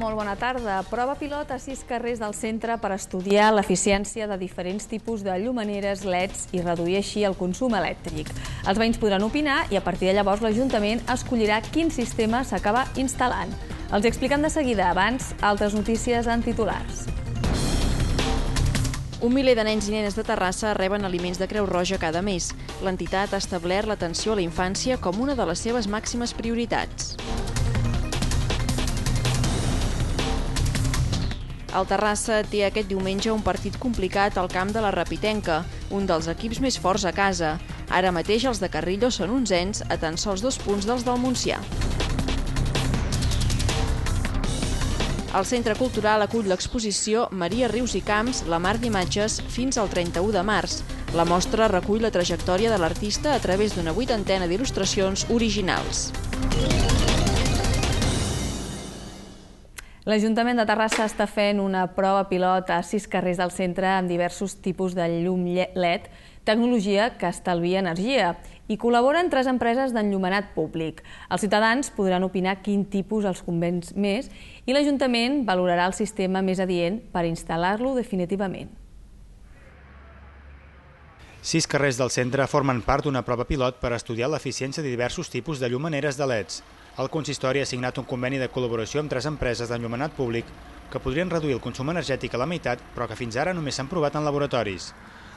molt bona tarda. Prova pilot a sis carrers del centre per estudiar l'eficiència de diferents tipus de llumaneres, leds i reduir així el consum elèctric. Els veïns podran opinar i a partir de llavors l'Ajuntament escollirà quin sistema s'acaba instal·lant. Els expliquem de seguida. Abans, altres notícies en titulars. Un miler de nens i nenes de Terrassa reben aliments de Creu Roja cada mes. L'entitat ha establert l'atenció a la infància com una de les seves màximes prioritats. El Terrassa té aquest diumenge un partit complicat al camp de la Rapitenca, un dels equips més forts a casa. Ara mateix els de Carrillo són ens a tan sols dos punts dels del Montsià. El Centre Cultural acull l'exposició Maria Rius i Camps, la mar d'imatges, fins al 31 de març. La mostra recull la trajectòria de l'artista a través d'una vuitantena d'il·lustracions originals. L'Ajuntament de Terrassa està fent una prova pilot a sis carrers del centre amb diversos tipus de llum LED, tecnologia que estalvia energia, i col·laboren tres empreses d'enllumenat públic. Els ciutadans podran opinar quin tipus els convenç més i l'Ajuntament valorarà el sistema més adient per instal·lar-lo definitivament. Sis carrers del centre formen part d'una prova pilot per estudiar l'eficiència de diversos tipus de llumaneres de LEDs. El consistori ha signat un conveni de col·laboració amb tres empreses d'enllumenat públic que podrien reduir el consum energètic a la meitat, però que fins ara només s'han provat en laboratoris.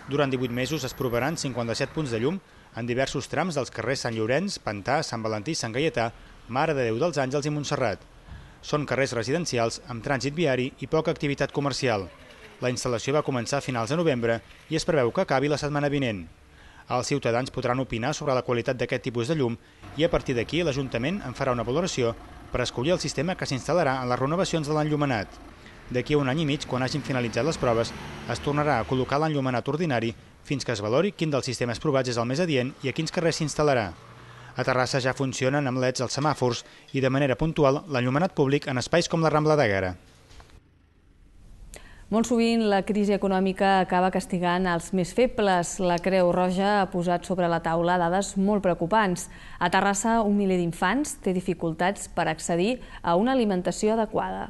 Durant 18 mesos es provaran 57 punts de llum en diversos trams dels carrers Sant Llorenç, Pantà, Sant Valentí, Sant Gaietà, Mare de Déu dels Àngels i Montserrat. Són carrers residencials amb trànsit viari i poca activitat comercial. La instal·lació va començar a finals de novembre i es preveu que acabi la setmana vinent. Els ciutadans podran opinar sobre la qualitat d'aquest tipus de llum i a partir d'aquí l'Ajuntament en farà una valoració per escollir el sistema que s'instal·larà en les renovacions de l'enllumenat. D'aquí a un any i mig, quan hagin finalitzat les proves, es tornarà a col·locar l'enllumenat ordinari fins que es valori quin dels sistemes provats és el més adient i a quins carrers s'instal·larà. A Terrassa ja funcionen amb leds els semàfors i de manera puntual l'enllumenat públic en espais com la Rambla de Guerra. Molt sovint la crisi econòmica acaba castigant els més febles. La Creu Roja ha posat sobre la taula dades molt preocupants. A Terrassa, un miler d'infants té dificultats per accedir a una alimentació adequada.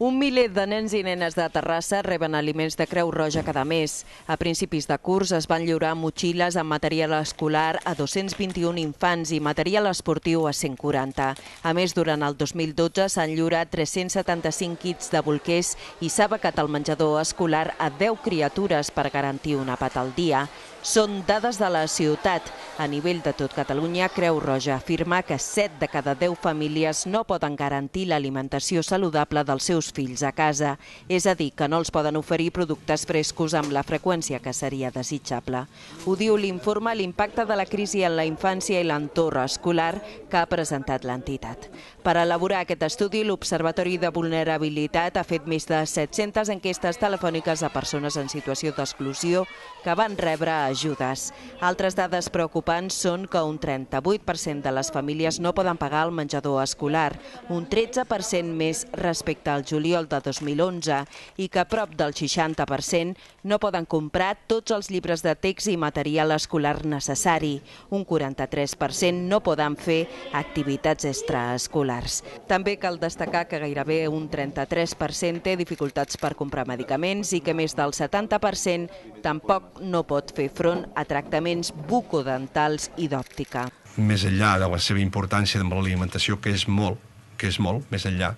Un miler de nens i nenes de Terrassa reben aliments de Creu Roja cada mes. A principis de curs es van lliurar motxilles amb material escolar a 221 infants i material esportiu a 140. A més, durant el 2012 s'han lliurat 375 kits de bolquers i s'ha becat el menjador escolar a 10 criatures per garantir un àpat al dia. Són dades de la ciutat. A nivell de tot Catalunya, Creu Roja afirma que 7 de cada 10 famílies no poden garantir l'alimentació saludable dels seus fills a casa, és a dir, que no els poden oferir productes frescos amb la freqüència que seria desitjable. Ho diu l'informe L'impacte de la crisi en la infància i l'entorn escolar que ha presentat l'entitat. Per elaborar aquest estudi, l'Observatori de Vulnerabilitat ha fet més de 700 enquestes telefòniques a persones en situació d'exclusió que van rebre ajudes. Altres dades preocupants són que un 38% de les famílies no poden pagar el menjador escolar, un 13% més respecte al juliol de 2011 i que prop del 60% no poden comprar tots els llibres de text i material escolar necessari. Un 43% no poden fer activitats extraescolars. També cal destacar que gairebé un 33% té dificultats per comprar medicaments i que més del 70% tampoc no pot fer front a tractaments bucodentals i d'òptica. Més enllà de la seva importància amb l'alimentació, que és molt, que és molt, més enllà,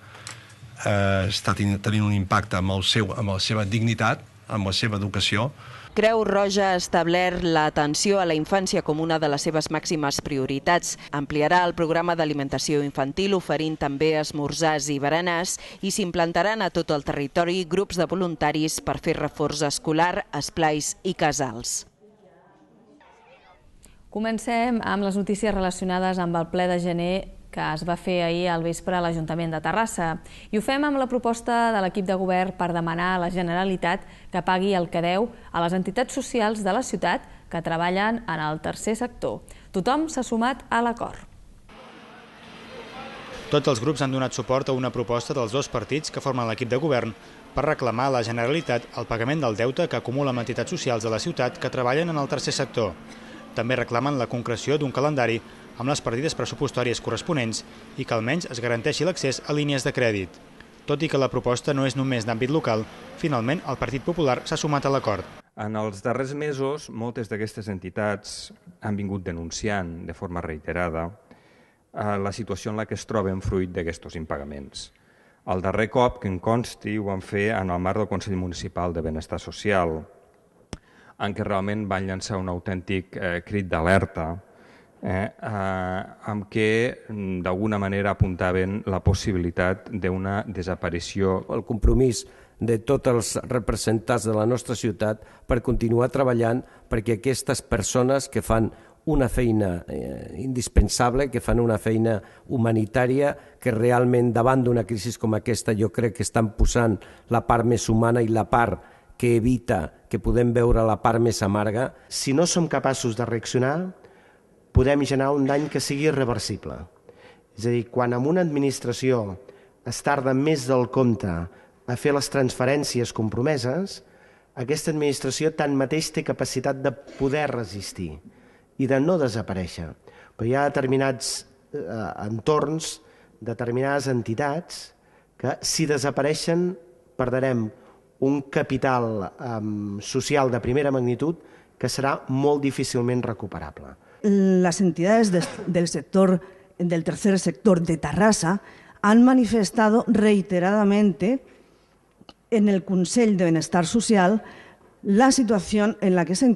eh, està tenint un impacte amb, el seu, amb la seva dignitat, amb la seva educació. Creu Roja ha establert l'atenció a la infància com una de les seves màximes prioritats. Ampliarà el programa d'alimentació infantil oferint també esmorzars i berenars i s'implantaran a tot el territori grups de voluntaris per fer reforç escolar, esplais i casals. Comencem amb les notícies relacionades amb el ple de gener que es va fer ahir al vespre a l'Ajuntament de Terrassa. I ho fem amb la proposta de l'equip de govern per demanar a la Generalitat que pagui el que deu a les entitats socials de la ciutat que treballen en el tercer sector. Tothom s'ha sumat a l'acord. Tots els grups han donat suport a una proposta dels dos partits que formen l'equip de govern per reclamar a la Generalitat el pagament del deute que acumula amb entitats socials de la ciutat que treballen en el tercer sector. També reclamen la concreció d'un calendari amb les partides pressupostàries corresponents i que almenys es garanteixi l'accés a línies de crèdit. Tot i que la proposta no és només d'àmbit local, finalment el Partit Popular s'ha sumat a l'acord. En els darrers mesos, moltes d'aquestes entitats han vingut denunciant de forma reiterada eh, la situació en la que es troben fruit d'aquests impagaments. El darrer cop que en consti ho van fer en el marc del Consell Municipal de Benestar Social, en què realment van llançar un autèntic eh, crit d'alerta eh, eh, amb què mm, d'alguna manera apuntaven la possibilitat d'una desaparició. El compromís de tots els representants de la nostra ciutat per continuar treballant perquè aquestes persones que fan una feina eh, indispensable, que fan una feina humanitària, que realment davant d'una crisi com aquesta jo crec que estan posant la part més humana i la part que evita que podem veure la part més amarga, si no som capaços de reaccionar, podem generar un dany que sigui irreversible. És a dir, quan en una administració es tarda més del compte a fer les transferències compromeses, aquesta administració tanmateix té capacitat de poder resistir i de no desaparèixer. Però hi ha determinats eh, entorns, determinades entitats, que si desapareixen perdrem un capital um, social de primera magnitud que serà molt difícilment recuperable. Les entitats de, del sector del tercer sector de Tarrasa han manifestat reiteradament en el Consell de Benestar Social la situació en la que se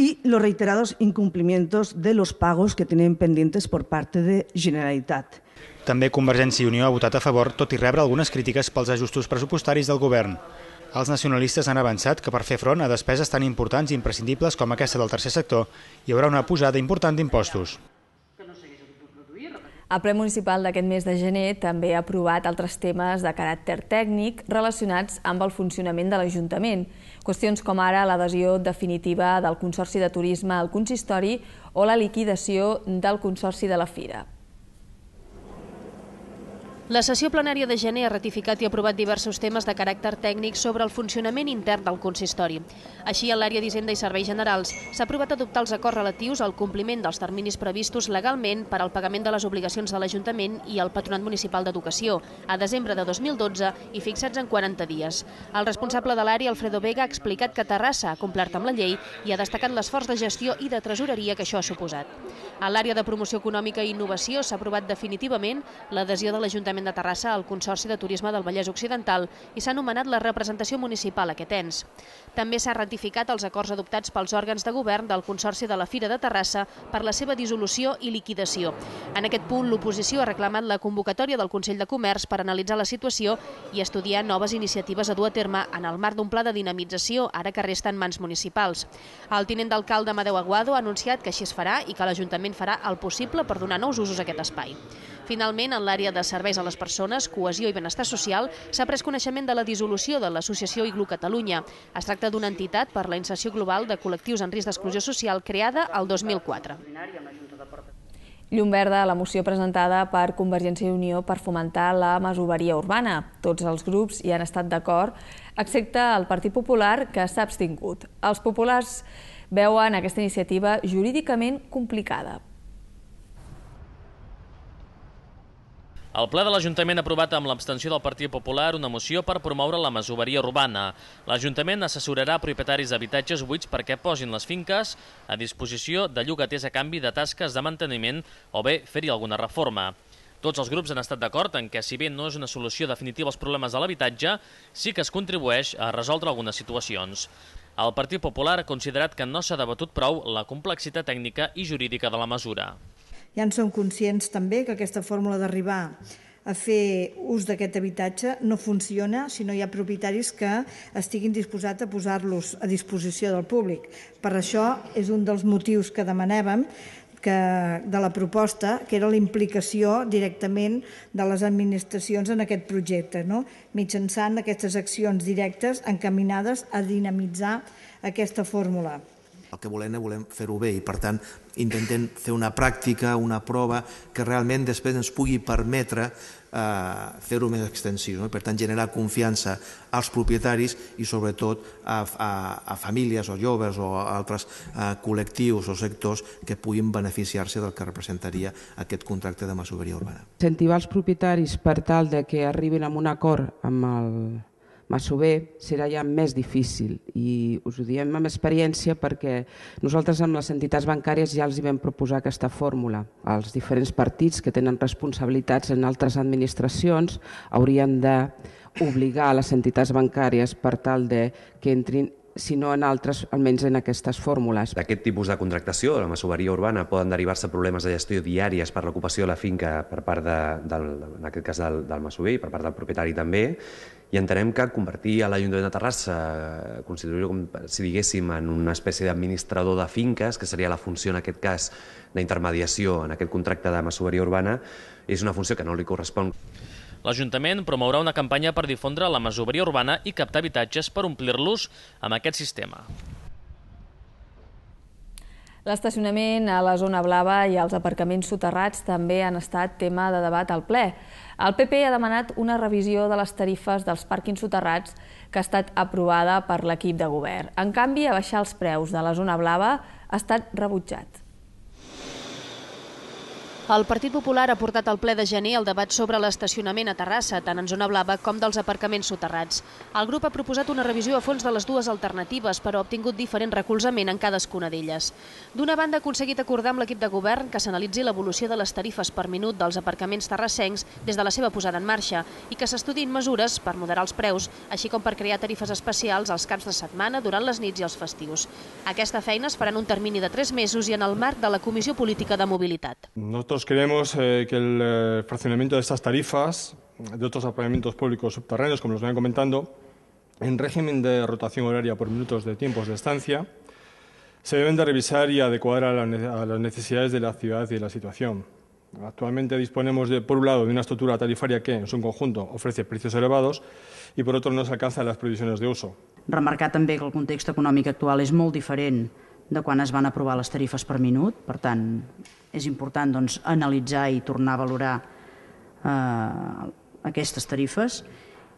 y los reiterados incumplimientos de los pagos que tienen pendientes por parte de Generalitat. També Convergència i Unió ha votat a favor, tot i rebre algunes crítiques pels ajustos pressupostaris del govern. Els nacionalistes han avançat que per fer front a despeses tan importants i imprescindibles com aquesta del tercer sector hi haurà una posada important d'impostos. El ple municipal d'aquest mes de gener també ha aprovat altres temes de caràcter tècnic relacionats amb el funcionament de l'Ajuntament, qüestions com ara l'adhesió definitiva del Consorci de Turisme al Consistori o la liquidació del Consorci de la Fira. La sessió plenària de gener ha ratificat i aprovat diversos temes de caràcter tècnic sobre el funcionament intern del consistori. Així, a l'àrea d'Hisenda i Serveis Generals s'ha aprovat adoptar els acords relatius al compliment dels terminis previstos legalment per al pagament de les obligacions de l'Ajuntament i el Patronat Municipal d'Educació a desembre de 2012 i fixats en 40 dies. El responsable de l'àrea, Alfredo Vega, ha explicat que Terrassa ha complert amb la llei i ha destacat l'esforç de gestió i de tresoreria que això ha suposat. A l'àrea de promoció econòmica i innovació s'ha aprovat definitivament l'adhesió de l'Ajuntament l'Ajuntament de Terrassa al Consorci de Turisme del Vallès Occidental i s'ha nomenat la representació municipal a aquest ens. També s'ha ratificat els acords adoptats pels òrgans de govern del Consorci de la Fira de Terrassa per la seva dissolució i liquidació. En aquest punt, l'oposició ha reclamat la convocatòria del Consell de Comerç per analitzar la situació i estudiar noves iniciatives a dur a terme en el marc d'un pla de dinamització, ara que resta en mans municipals. El tinent d'alcalde Madeu Aguado ha anunciat que així es farà i que l'Ajuntament farà el possible per donar nous usos a aquest espai. Finalment, en l'àrea de serveis a les persones, cohesió i benestar social, s'ha pres coneixement de la dissolució de l'Associació Iglu Catalunya. Es tracta d'una entitat per la inserció global de col·lectius en risc d'exclusió social creada el 2004. Llum verda a la moció presentada per Convergència i Unió per fomentar la masoveria urbana. Tots els grups hi han estat d'acord, excepte el Partit Popular, que s'ha abstingut. Els populars veuen aquesta iniciativa jurídicament complicada, El ple de l'Ajuntament ha aprovat amb l'abstenció del Partit Popular una moció per promoure la masoveria urbana. L'Ajuntament assessorarà propietaris d'habitatges buits perquè posin les finques a disposició de llogaters a canvi de tasques de manteniment o bé fer-hi alguna reforma. Tots els grups han estat d'acord en que, si bé no és una solució definitiva als problemes de l'habitatge, sí que es contribueix a resoldre algunes situacions. El Partit Popular ha considerat que no s'ha debatut prou la complexitat tècnica i jurídica de la mesura. Ja en som conscients també que aquesta fórmula d'arribar a fer ús d'aquest habitatge no funciona si no hi ha propietaris que estiguin disposats a posar-los a disposició del públic. Per això és un dels motius que demanàvem que, de la proposta, que era la implicació directament de les administracions en aquest projecte, no? mitjançant aquestes accions directes encaminades a dinamitzar aquesta fórmula. El que volem és volem fer-ho bé i, per tant, intentem fer una pràctica, una prova que realment després ens pugui permetre eh, fer-ho més extensiu. No? Per tant, generar confiança als propietaris i, sobretot, a, a, a famílies o joves o altres eh, col·lectius o sectors que puguin beneficiar-se del que representaria aquest contracte de masoveria urbana. Incentivar els propietaris per tal de que arribin a un acord amb el bé, serà ja més difícil i us ho diem amb experiència perquè nosaltres amb les entitats bancàries ja els hi vam proposar aquesta fórmula. Els diferents partits que tenen responsabilitats en altres administracions haurien de obligar a les entitats bancàries per tal de que entrin si no en altres, almenys en aquestes fórmules. D'aquest tipus de contractació, la masoveria urbana, poden derivar-se problemes de gestió diàries per l'ocupació de la finca per part, de, del, en aquest cas, del, del masover i per part del propietari també, i entenem que convertir a l'Ajuntament de Terrassa, eh, constituir-ho com si diguéssim en una espècie d'administrador de finques, que seria la funció en aquest cas d'intermediació en aquest contracte de masoveria urbana, és una funció que no li correspon. L'Ajuntament promourà una campanya per difondre la masoveria urbana i captar habitatges per omplir-los amb aquest sistema. L'estacionament a la zona blava i els aparcaments soterrats també han estat tema de debat al ple. El PP ha demanat una revisió de les tarifes dels pàrquings soterrats que ha estat aprovada per l'equip de govern. En canvi, abaixar els preus de la zona blava ha estat rebutjat. El Partit Popular ha portat al ple de gener el debat sobre l'estacionament a Terrassa, tant en zona blava com dels aparcaments soterrats. El grup ha proposat una revisió a fons de les dues alternatives, però ha obtingut diferent recolzament en cadascuna d'elles. D'una banda, ha aconseguit acordar amb l'equip de govern que s'analitzi l'evolució de les tarifes per minut dels aparcaments terrassencs des de la seva posada en marxa i que s'estudin mesures per moderar els preus, així com per crear tarifes especials als caps de setmana, durant les nits i els festius. Aquesta feina es farà en un termini de tres mesos i en el marc de la Comissió Política de Mobilitat. Nosaltres Nosotros creemos eh, que el eh, fraccionamiento de estas tarifas de otros apartamentos públicos subterráneos, como los venía comentando, en régimen de rotación horaria por minutos de tiempos de estancia, se deben de revisar y adecuar a, las necesidades de la ciudad y de la situación. Actualmente disponemos, de, por un lado, de una estructura tarifaria que, en su conjunto, ofrece precios elevados y, por otro, no se alcanza las previsiones de uso. Remarcar también que el contexto económico actual es muy diferente. de quan es van aprovar les tarifes per minut. Per tant, és important doncs, analitzar i tornar a valorar eh, aquestes tarifes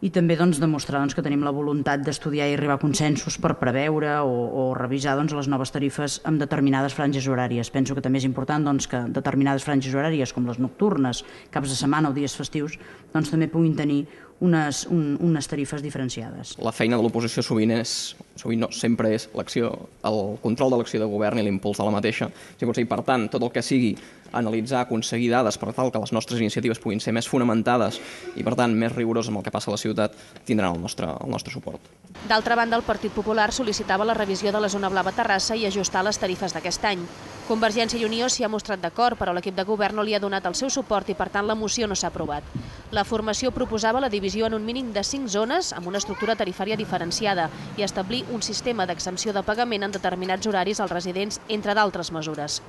i també doncs, demostrar doncs, que tenim la voluntat d'estudiar i arribar a consensos per preveure o, o revisar doncs, les noves tarifes amb determinades franges horàries. Penso que també és important doncs, que determinades franges horàries, com les nocturnes, caps de setmana o dies festius, doncs, també puguin tenir unes, un, unes tarifes diferenciades. La feina de l'oposició sovint és, sovint no, sempre és l'acció, el control de l'acció de govern i l'impuls de la mateixa. Si pot per tant, tot el que sigui analitzar, aconseguir dades per tal que les nostres iniciatives puguin ser més fonamentades i, per tant, més rigoroses amb el que passa a la ciutat, tindran el nostre, el nostre suport. D'altra banda, el Partit Popular sol·licitava la revisió de la zona blava Terrassa i ajustar les tarifes d'aquest any. Convergència i Unió s'hi ha mostrat d'acord, però l'equip de govern no li ha donat el seu suport i, per tant, la moció no s'ha aprovat. La formació proposava la divisió divisió en un mínim de 5 zones amb una estructura tarifària diferenciada i establir un sistema d'exempció de pagament en determinats horaris als residents, entre d'altres mesures.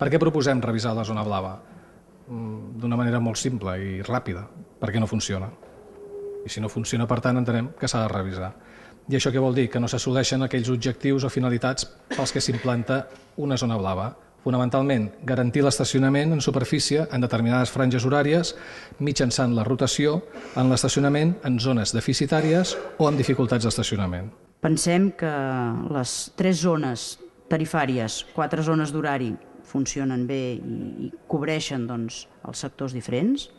Per què proposem revisar la zona blava? Mm, d'una manera molt simple i ràpida, perquè no funciona. I si no funciona, per tant, entenem que s'ha de revisar. I això què vol dir? Que no s'assoleixen aquells objectius o finalitats pels que s'implanta una zona blava. Fonamentalment, garantir l'estacionament en superfície en determinades franges horàries mitjançant la rotació en l'estacionament en zones deficitàries o amb dificultats d'estacionament. Pensem que les tres zones tarifàries, quatre zones d'horari, funcionen bé i, i cobreixen doncs, els sectors diferents.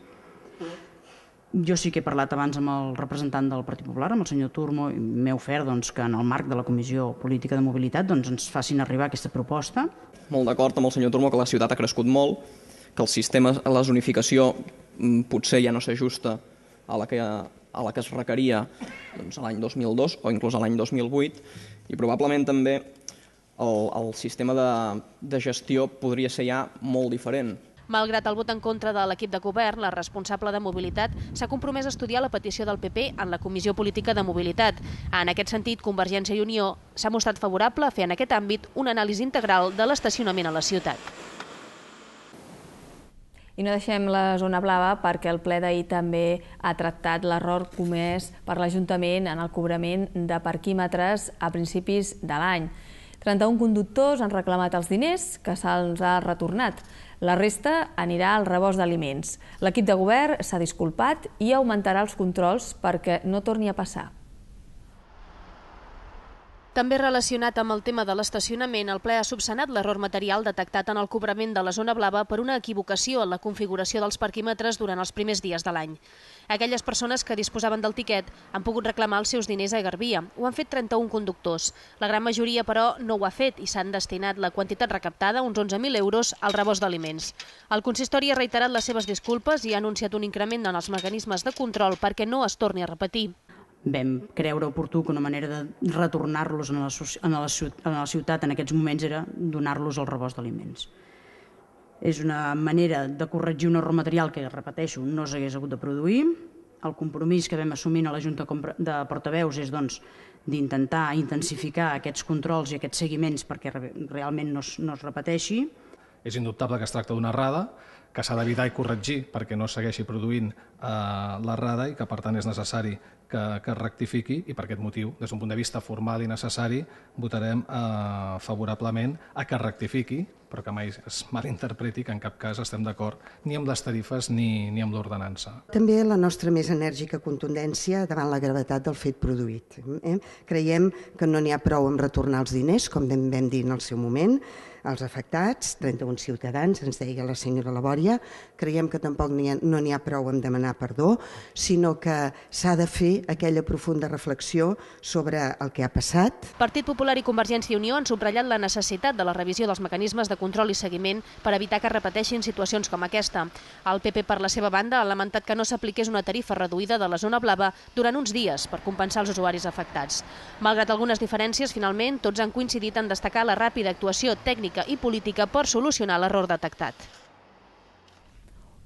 Jo sí que he parlat abans amb el representant del Partit Popular, amb el senyor Turmo, i m'he ofert doncs, que en el marc de la Comissió Política de Mobilitat doncs, ens facin arribar aquesta proposta molt d'acord amb el senyor Turmo que la ciutat ha crescut molt, que el sistema, la zonificació mm, potser ja no s'ajusta a la que a la que es requeria doncs, l'any 2002 o inclús l'any 2008 i probablement també el, el sistema de, de gestió podria ser ja molt diferent Malgrat el vot en contra de l'equip de govern, la responsable de mobilitat s'ha compromès a estudiar la petició del PP en la Comissió Política de Mobilitat. En aquest sentit, Convergència i Unió s'ha mostrat favorable a fer en aquest àmbit una anàlisi integral de l'estacionament a la ciutat. I no deixem la zona blava perquè el ple d'ahir també ha tractat l'error comès per l'Ajuntament en el cobrament de parquímetres a principis de l'any. 31 conductors han reclamat els diners, que se'ls ha retornat. La resta anirà al rebost d'aliments. L'equip de govern s'ha disculpat i augmentarà els controls perquè no torni a passar. També relacionat amb el tema de l'estacionament, el ple ha subsanat l'error material detectat en el cobrament de la zona blava per una equivocació en la configuració dels parquímetres durant els primers dies de l'any. Aquelles persones que disposaven del tiquet han pogut reclamar els seus diners a Garbia. Ho han fet 31 conductors. La gran majoria, però, no ho ha fet i s'han destinat la quantitat recaptada, uns 11.000 euros, al rebost d'aliments. El consistori ha reiterat les seves disculpes i ha anunciat un increment en els mecanismes de control perquè no es torni a repetir vam creure oportú que una manera de retornar-los a, la, a la ciutat en aquests moments era donar-los el rebost d'aliments. És una manera de corregir un error material que, repeteixo, no s'hagués hagut de produir. El compromís que vam assumint a la Junta de Portaveus és doncs, d'intentar intensificar aquests controls i aquests seguiments perquè realment no es, no es repeteixi. És indubtable que es tracta d'una errada, que s'ha d'evitar i corregir perquè no segueixi produint eh, l'errada i que, per tant, és necessari que, que es rectifiqui i per aquest motiu, des d'un punt de vista formal i necessari, votarem eh, favorablement a que rectifiqui però que mai es malinterpreti que en cap cas estem d'acord ni amb les tarifes ni, ni amb l'ordenança. També la nostra més enèrgica contundència davant la gravetat del fet produït. Eh? Creiem que no n'hi ha prou amb retornar els diners, com vam dir en el seu moment, als afectats, 31 ciutadans, ens deia la senyora Labòria. Creiem que tampoc ha, no n'hi ha prou en demanar perdó, sinó que s'ha de fer aquella profunda reflexió sobre el que ha passat. Partit Popular i Convergència i Unió han subratllat la necessitat de la revisió dels mecanismes de control i seguiment per evitar que repeteixin situacions com aquesta. El PP, per la seva banda, ha lamentat que no s'apliqués una tarifa reduïda de la zona blava durant uns dies per compensar els usuaris afectats. Malgrat algunes diferències, finalment, tots han coincidit en destacar la ràpida actuació tècnica i política per solucionar l'error detectat.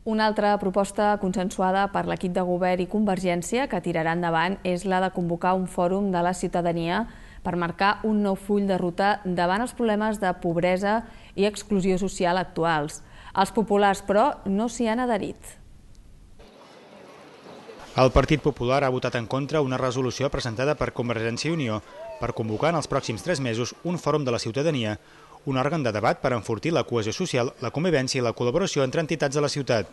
Una altra proposta consensuada per l'equip de govern i Convergència que tirarà endavant és la de convocar un fòrum de la ciutadania per marcar un nou full de ruta davant els problemes de pobresa i exclusió social actuals. Els populars, però, no s'hi han adherit. El Partit Popular ha votat en contra una resolució presentada per Convergència i Unió per convocar en els pròxims tres mesos un fòrum de la ciutadania, un òrgan de debat per enfortir la cohesió social, la convivència i la col·laboració entre entitats de la ciutat.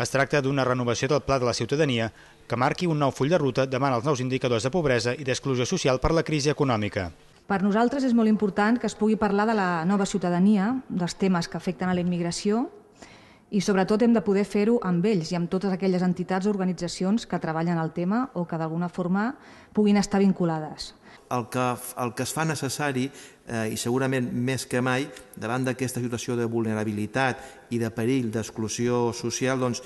Es tracta d'una renovació del Pla de la Ciutadania que marqui un nou full de ruta davant els nous indicadors de pobresa i d'exclusió social per la crisi econòmica. Per nosaltres és molt important que es pugui parlar de la nova ciutadania, dels temes que afecten a la immigració i sobretot hem de poder fer-ho amb ells i amb totes aquelles entitats o organitzacions que treballen el tema o que d'alguna forma puguin estar vinculades. El que, el que es fa necessari, eh, i segurament més que mai, davant d'aquesta situació de vulnerabilitat i de perill d'exclusió social, doncs,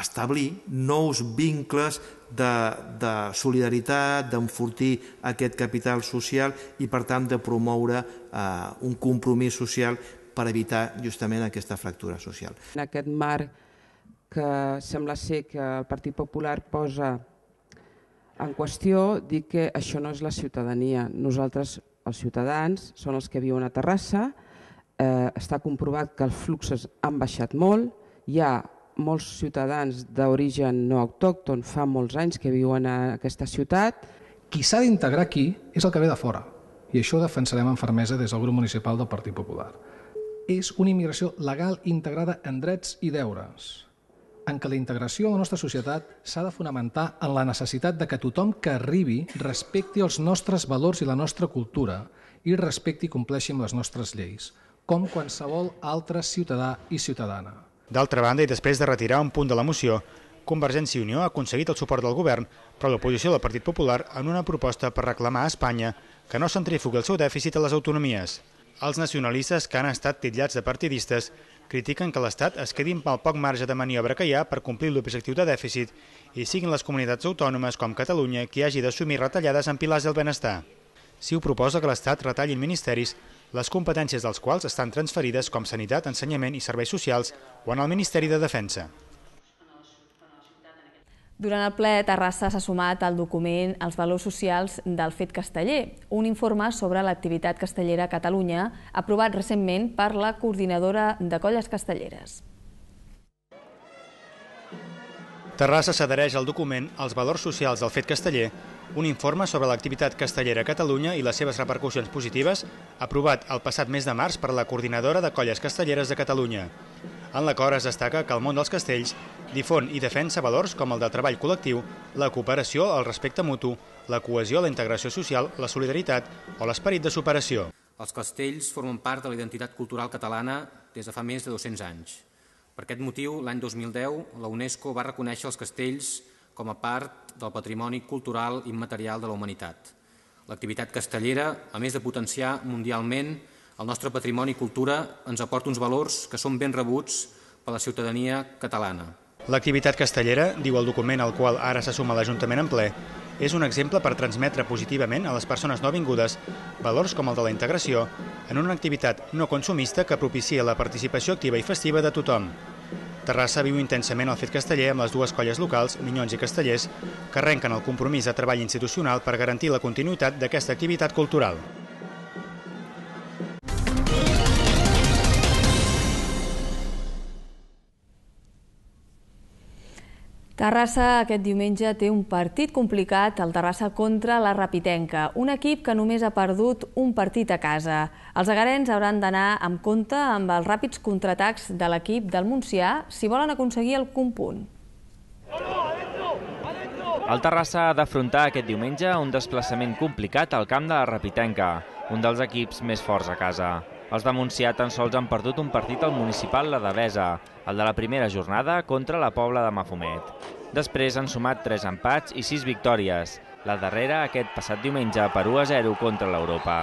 establir nous vincles de, de solidaritat, d'enfortir aquest capital social i, per tant, de promoure eh, un compromís social per evitar justament aquesta fractura social. En aquest marc que sembla ser que el Partit Popular posa en qüestió, dir que això no és la ciutadania. Nosaltres, els ciutadans, són els que viuen a Terrassa, eh, està comprovat que els fluxos han baixat molt, hi ha molts ciutadans d'origen no autòcton fa molts anys que viuen a aquesta ciutat. Qui s'ha d'integrar aquí és el que ve de fora, i això ho defensarem amb fermesa des del grup municipal del Partit Popular. És una immigració legal integrada en drets i deures, en què la integració a la nostra societat s'ha de fonamentar en la necessitat de que tothom que arribi respecti els nostres valors i la nostra cultura i respecti i compleixi amb les nostres lleis, com qualsevol altre ciutadà i ciutadana. D'altra banda, i després de retirar un punt de la moció, Convergència i Unió ha aconseguit el suport del govern, però l'oposició del Partit Popular en una proposta per reclamar a Espanya que no centrifugui el seu dèficit a les autonomies. Els nacionalistes, que han estat titllats de partidistes, critiquen que l'Estat es quedi amb el poc marge de maniobra que hi ha per complir l'objectiu de dèficit i siguin les comunitats autònomes com Catalunya qui hagi d'assumir retallades en pilars del benestar. Si ho proposa que l'Estat retalli ministeris les competències dels quals estan transferides com Sanitat, Ensenyament i Serveis Socials o en el Ministeri de Defensa. Durant el ple, Terrassa s'ha sumat al document Els valors socials del fet casteller, un informe sobre l'activitat castellera a Catalunya aprovat recentment per la coordinadora de colles castelleres. Terrassa s'adhereix al document Els valors socials del fet casteller un informe sobre l'activitat castellera a Catalunya i les seves repercussions positives, aprovat el passat mes de març per la Coordinadora de Colles Castelleres de Catalunya. En l'acord es destaca que el món dels castells difon i defensa valors com el de treball col·lectiu, la cooperació, el respecte mutu, la cohesió, la integració social, la solidaritat o l'esperit de superació. Els castells formen part de la identitat cultural catalana des de fa més de 200 anys. Per aquest motiu, l'any 2010, la UNESCO va reconèixer els castells com a part del patrimoni cultural immaterial de la humanitat. L'activitat castellera, a més de potenciar mundialment el nostre patrimoni i cultura, ens aporta uns valors que són ben rebuts per la ciutadania catalana. L'activitat castellera, diu el document al qual ara se suma l'Ajuntament en ple, és un exemple per transmetre positivament a les persones no vingudes valors com el de la integració en una activitat no consumista que propicia la participació activa i festiva de tothom. Terrassa viu intensament el fet casteller amb les dues colles locals, Minyons i Castellers, que arrenquen el compromís de treball institucional per garantir la continuïtat d'aquesta activitat cultural. Terrassa aquest diumenge té un partit complicat, el Terrassa contra la Rapitenca, un equip que només ha perdut un partit a casa. Els agarens hauran d'anar amb compte amb els ràpids contraatacs de l'equip del Montsià si volen aconseguir el compunt. El Terrassa ha d'afrontar aquest diumenge un desplaçament complicat al camp de la Rapitenca, un dels equips més forts a casa. Els de Montsià tan sols han perdut un partit al municipal La Devesa, el de la primera jornada contra la Pobla de Mafumet. Després han sumat 3 empats i 6 victòries, la darrera aquest passat diumenge per 1 a 0 contra l'Europa.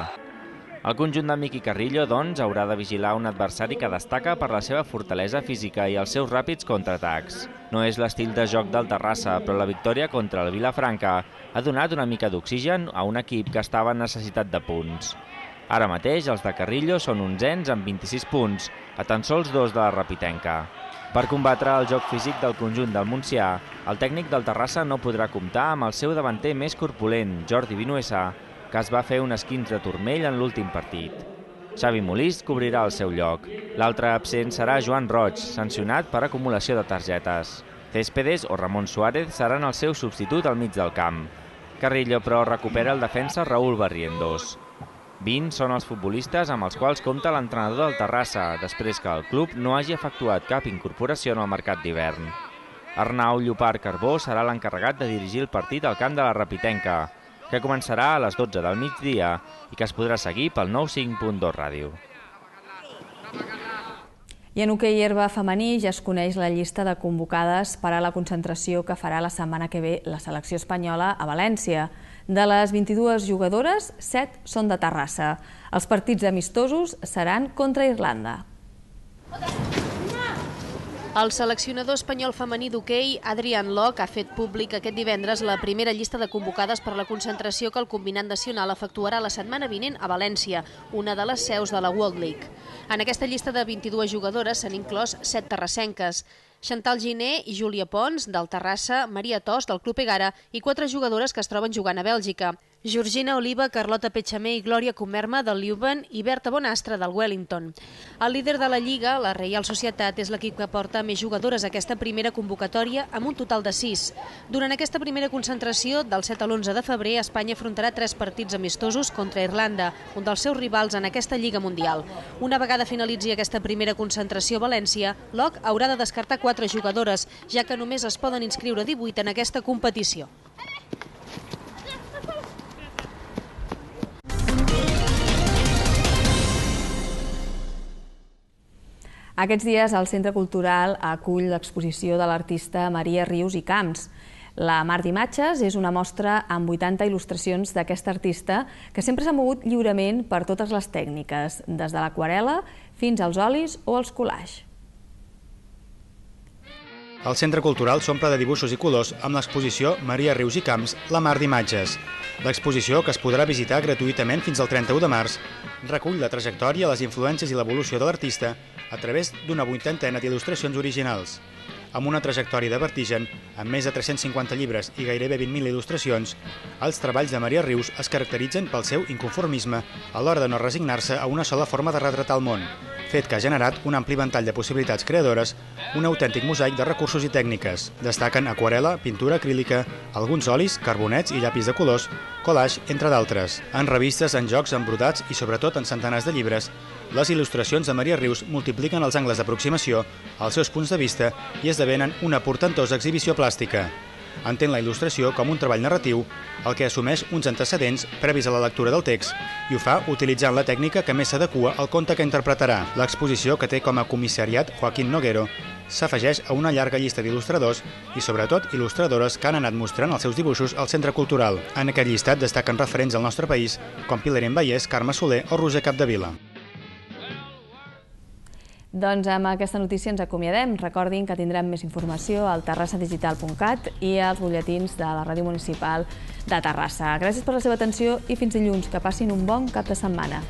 El conjunt de Miqui Carrillo, doncs, haurà de vigilar un adversari que destaca per la seva fortalesa física i els seus ràpids contraatacs. No és l'estil de joc del Terrassa, però la victòria contra el Vilafranca ha donat una mica d'oxigen a un equip que estava en necessitat de punts. Ara mateix els de Carrillo són onzens amb 26 punts, a tan sols dos de la Rapitenca. Per combatre el joc físic del conjunt del Montsià, el tècnic del Terrassa no podrà comptar amb el seu davanter més corpulent, Jordi Vinuesa, que es va fer un esquins de turmell en l'últim partit. Xavi Molist cobrirà el seu lloc. L'altre absent serà Joan Roig, sancionat per acumulació de targetes. Céspedes o Ramon Suárez seran el seu substitut al mig del camp. Carrillo, però, recupera el defensa Raúl Barriendos. 20 són els futbolistes amb els quals compta l'entrenador del Terrassa, després que el club no hagi efectuat cap incorporació en el mercat d'hivern. Arnau Llopar Carbó serà l'encarregat de dirigir el partit al camp de la Rapitenca, que començarà a les 12 del migdia i que es podrà seguir pel 95.2 Ràdio. I en hoquei herba femení ja es coneix la llista de convocades per a la concentració que farà la setmana que ve la selecció espanyola a València. De les 22 jugadores, 7 són de Terrassa. Els partits amistosos seran contra Irlanda. El seleccionador espanyol femení d'hoquei, Adrián Locke, ha fet públic aquest divendres la primera llista de convocades per la concentració que el combinat nacional efectuarà la setmana vinent a València, una de les seus de la World League. En aquesta llista de 22 jugadores s'han inclòs 7 terrassenques. Chantal Giné i Júlia Pons, del Terrassa, Maria Tos, del Club Egara i quatre jugadores que es troben jugant a Bèlgica. Georgina Oliva, Carlota Petxamé i Glòria Comerma del Leuven i Berta Bonastre del Wellington. El líder de la Lliga, la Reial Societat, és l'equip que porta més jugadores a aquesta primera convocatòria amb un total de 6. Durant aquesta primera concentració, del 7 a l'11 de febrer, Espanya afrontarà tres partits amistosos contra Irlanda, un dels seus rivals en aquesta Lliga Mundial. Una vegada finalitzi aquesta primera concentració a València, l'OC haurà de descartar quatre jugadores, ja que només es poden inscriure 18 en aquesta competició. Aquests dies el Centre Cultural acull l'exposició de l'artista Maria Rius i Camps. La Mar d'Imatges és una mostra amb 80 il·lustracions d'aquest artista que sempre s'ha mogut lliurement per totes les tècniques, des de l'aquarela fins als olis o als collages. El Centre Cultural s'omple de dibuixos i colors amb l'exposició Maria Rius i Camps, la mar d'imatges. L'exposició, que es podrà visitar gratuïtament fins al 31 de març, recull la trajectòria, les influències i l'evolució de l'artista a través d'una vuitantena d'il·lustracions originals. Amb una trajectòria de vertigen, amb més de 350 llibres i gairebé 20.000 il·lustracions, els treballs de Maria Rius es caracteritzen pel seu inconformisme a l'hora de no resignar-se a una sola forma de retratar el món, fet que ha generat un ampli ventall de possibilitats creadores, un autèntic mosaic de recursos i tècniques. Destaquen aquarela, pintura acrílica, alguns olis, carbonets i llapis de colors, collage, entre d'altres. En revistes, en jocs, en brodats i sobretot en centenars de llibres, les il·lustracions de Maria Rius multipliquen els angles d'aproximació, els seus punts de vista i esdevenen una portentosa exhibició plàstica. Entén la il·lustració com un treball narratiu, el que assumeix uns antecedents previs a la lectura del text i ho fa utilitzant la tècnica que més s'adequa al conte que interpretarà. L'exposició, que té com a comissariat Joaquín Noguero, s'afegeix a una llarga llista d'il·lustradors i, sobretot, il·lustradores que han anat mostrant els seus dibuixos al Centre Cultural. En aquest llistat destaquen referents al nostre país com Pilarín Vallès, Carme Soler o Roser Capdevila. Doncs amb aquesta notícia ens acomiadem. Recordin que tindrem més informació al terrassadigital.cat i als butlletins de la Ràdio Municipal de Terrassa. Gràcies per la seva atenció i fins dilluns. Que passin un bon cap de setmana.